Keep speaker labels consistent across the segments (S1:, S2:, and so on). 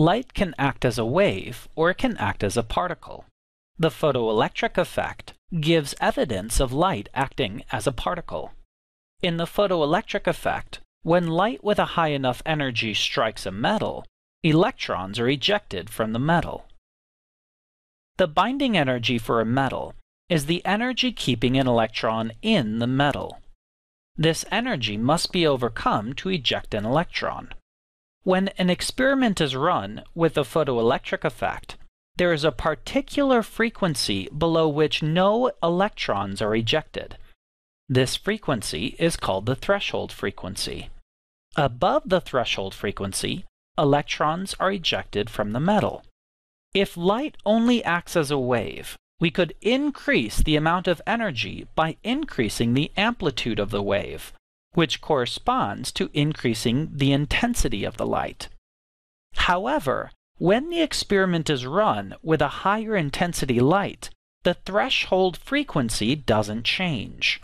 S1: Light can act as a wave or it can act as a particle. The photoelectric effect gives evidence of light acting as a particle. In the photoelectric effect, when light with a high enough energy strikes a metal, electrons are ejected from the metal. The binding energy for a metal is the energy keeping an electron in the metal. This energy must be overcome to eject an electron. When an experiment is run with the photoelectric effect, there is a particular frequency below which no electrons are ejected. This frequency is called the threshold frequency. Above the threshold frequency, electrons are ejected from the metal. If light only acts as a wave, we could increase the amount of energy by increasing the amplitude of the wave, which corresponds to increasing the intensity of the light. However, when the experiment is run with a higher intensity light, the threshold frequency doesn't change.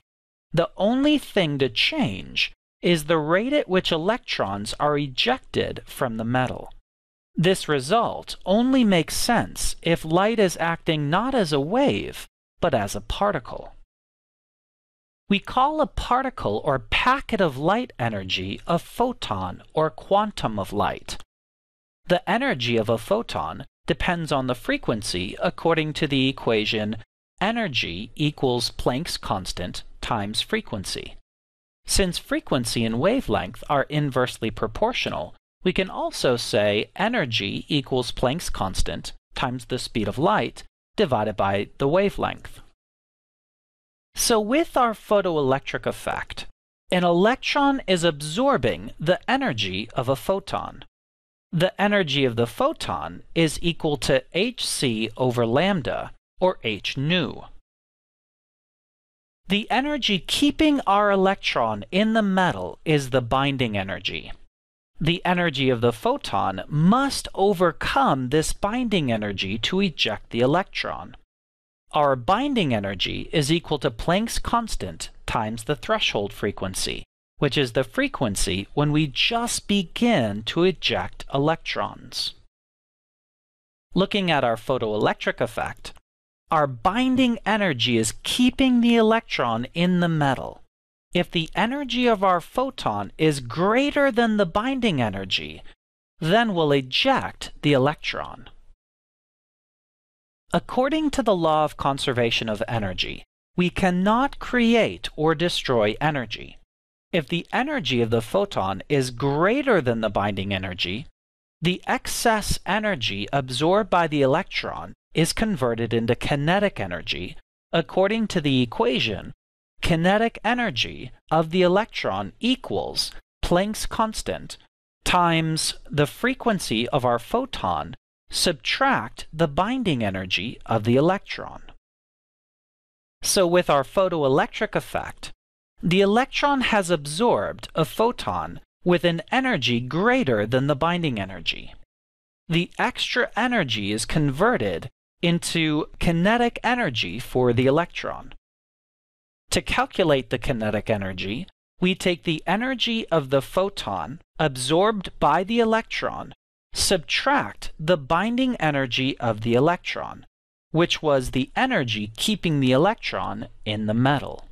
S1: The only thing to change is the rate at which electrons are ejected from the metal. This result only makes sense if light is acting not as a wave, but as a particle. We call a particle or packet of light energy a photon or quantum of light. The energy of a photon depends on the frequency according to the equation energy equals Planck's constant times frequency. Since frequency and wavelength are inversely proportional, we can also say energy equals Planck's constant times the speed of light divided by the wavelength. So with our photoelectric effect, an electron is absorbing the energy of a photon. The energy of the photon is equal to hc over lambda, or h nu. The energy keeping our electron in the metal is the binding energy. The energy of the photon must overcome this binding energy to eject the electron. Our binding energy is equal to Planck's constant times the threshold frequency, which is the frequency when we just begin to eject electrons. Looking at our photoelectric effect, our binding energy is keeping the electron in the metal. If the energy of our photon is greater than the binding energy, then we'll eject the electron. According to the law of conservation of energy, we cannot create or destroy energy. If the energy of the photon is greater than the binding energy, the excess energy absorbed by the electron is converted into kinetic energy according to the equation kinetic energy of the electron equals Planck's constant times the frequency of our photon subtract the binding energy of the electron. So with our photoelectric effect, the electron has absorbed a photon with an energy greater than the binding energy. The extra energy is converted into kinetic energy for the electron. To calculate the kinetic energy, we take the energy of the photon absorbed by the electron subtract the binding energy of the electron, which was the energy keeping the electron in the metal.